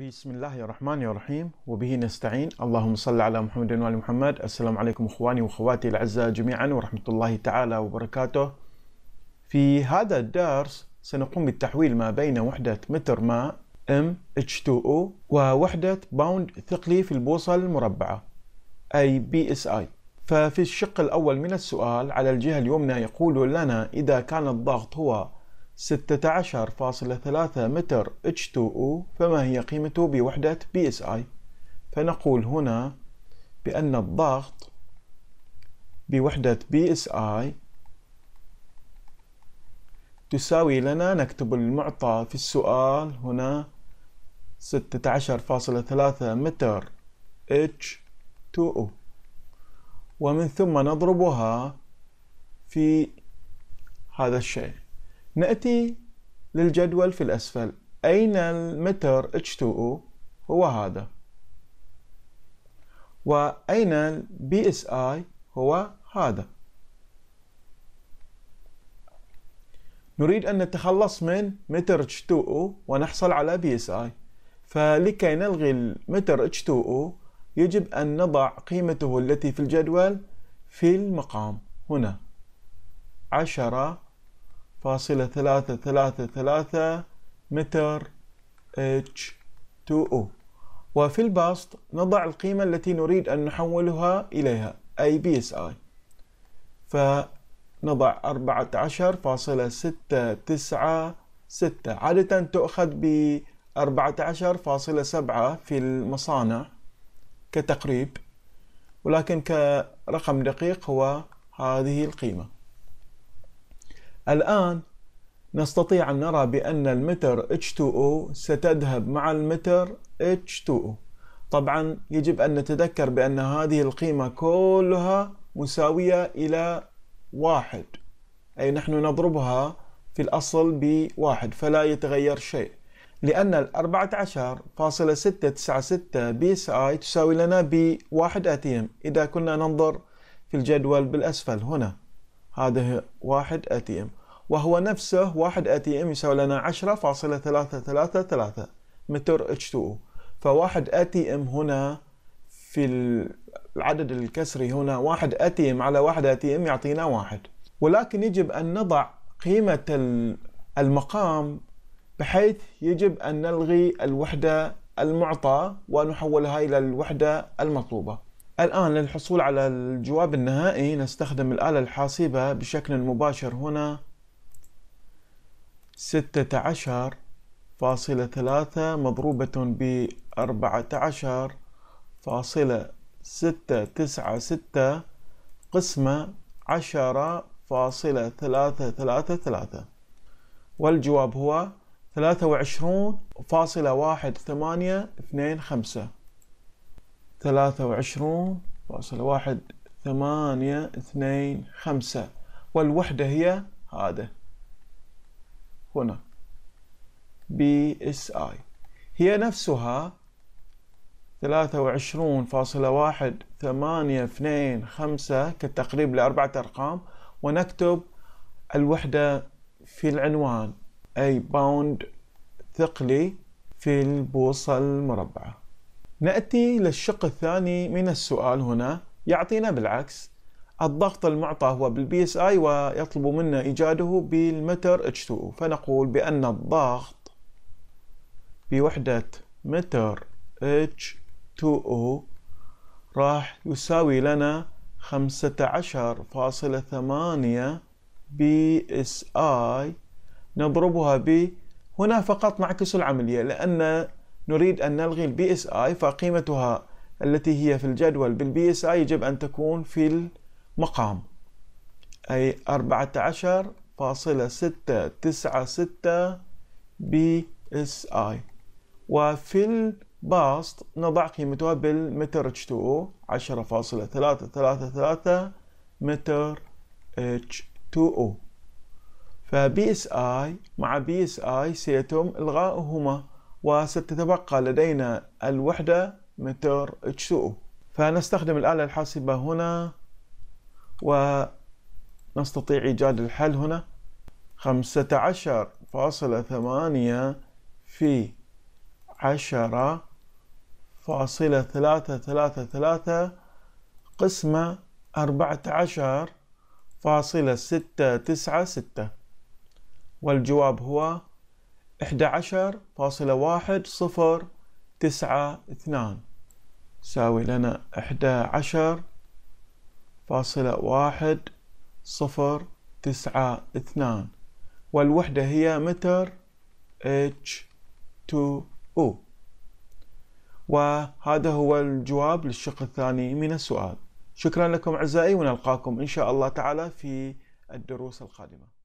بسم الله الرحمن الرحيم وبه نستعين اللهم صل على محمد وآل محمد السلام عليكم إخواني وأخواتي الأعزاء جميعا ورحمة الله تعالى وبركاته في هذا الدرس سنقوم بالتحويل ما بين وحدة متر ماء MH2O ووحدة باوند ثقلي في البوصله المربعة أي BSI ففي الشق الأول من السؤال على الجهة اليمنى يقول لنا إذا كان الضغط هو 16.3 متر H2O فما هي قيمته بوحدة PSI فنقول هنا بأن الضغط بوحدة PSI تساوي لنا نكتب المعطى في السؤال هنا 16.3 متر H2O ومن ثم نضربها في هذا الشيء نأتي للجدول في الأسفل أين المتر H2O هو هذا وأين BSI هو هذا نريد أن نتخلص من متر H2O ونحصل على BSI فلكي نلغي المتر H2O يجب أن نضع قيمته التي في الجدول في المقام هنا عشرة فاصلة ثلاثة ثلاثة ثلاثة متر H2O وفي الباسط نضع القيمة التي نريد أن نحولها إليها أي BSI فنضع 14.696 عادة تؤخذ ب 14.7 في المصانع كتقريب ولكن كرقم دقيق هو هذه القيمه الآن نستطيع أن نرى بأن المتر H2O ستذهب مع المتر H2O طبعا يجب أن نتذكر بأن هذه القيمة كلها مساوية إلى واحد أي نحن نضربها في الأصل بواحد فلا يتغير شيء لأن الأربعة عشر فاصلة ال 14.696 بي اس اي تساوي لنا ب 1 اتيم إذا كنا ننظر في الجدول بالأسفل هنا هذا واحد اتيم وهو نفسه واحد اي تي ام يساوي لنا عشرة فاصلة ثلاثة ثلاثة ثلاثة متر اتش 2 فواحد اي تي ام هنا في العدد الكسري هنا واحد اي تي ام على واحد اي تي ام يعطينا واحد ولكن يجب ان نضع قيمة المقام بحيث يجب أن نلغي الوحدة المعطى ونحولها إلى الوحدة المطلوبة الآن للحصول على الجواب النهائي نستخدم الآلة الحاسبة بشكل مباشر هنا ستة عشر فاصلة ثلاثة مضروبة بأربعة عشر فاصلة ستة تسعة ستة قسمة عشرة فاصلة ثلاثة ثلاثة ثلاثة والجواب هو ثلاثة وعشرون فاصلة واحد ثمانية اثنين خمسة ثلاثة وعشرون فاصلة واحد ثمانية اثنين خمسة والوحدة هي هذا هنا بي اس اي هي نفسها 23.1825 كالتقريب لأربعة أرقام ونكتب الوحدة في العنوان أي باوند ثقلي في البوصل المربعة نأتي للشق الثاني من السؤال هنا يعطينا بالعكس الضغط المعطى هو بالبي اس اي ويطلب منا ايجاده بالمتر اتش 2 فنقول بان الضغط بوحدة متر اتش 2 او راح يساوي لنا خمسة عشر فاصلة ثمانية بي اس اي نضربها ب هنا فقط نعكس العملية لأن نريد أن نلغي البي اس اي فقيمتها التي هي في الجدول بالبي اس اي يجب أن تكون في مقام أي 14.696 بي اس اي وفي الباسط نضع قيمتها بالمتر اتش 2 10.333 متر اتش 2 او فبي اس اي مع بي اس اي سيتم الغاؤهما وستتبقى لدينا الوحدة متر اتش 2 او فنستخدم الآلة الحاسبة هنا ونستطيع إيجاد الحل هنا خمسة عشر فاصلة ثمانية في عشرة فاصلة ثلاثة ثلاثة ثلاثة قسمة أربعة عشر فاصلة ستة تسعة ستة والجواب هو إحدى عشر فاصلة واحد صفر تسعة اثنان ساوي لنا إحدى عشر فاصلة واحد صفر تسعة اثنان والوحدة هي متر H2O وهذا هو الجواب للشق الثاني من السؤال شكرا لكم أعزائي ونلقاكم إن شاء الله تعالى في الدروس القادمة